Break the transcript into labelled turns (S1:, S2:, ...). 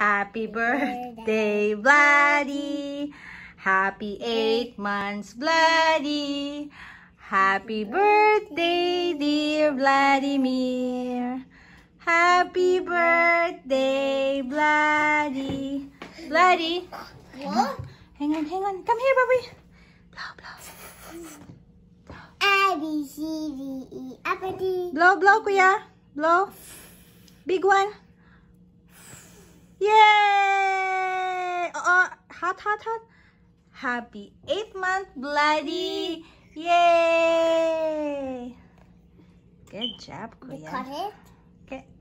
S1: Happy birthday, Vladdy. Happy eight months, Vladdy. Happy birthday, dear Vladimir. Happy birthday, Vladdy. Vladdy. What? Hang on, hang on. Come here, Bobby. Blow,
S2: blow.
S3: Blow, blow, Kuya. Blow. Big one. on hot hot hot happy eight month bloody yay
S4: good job Kuya. cut it? Okay.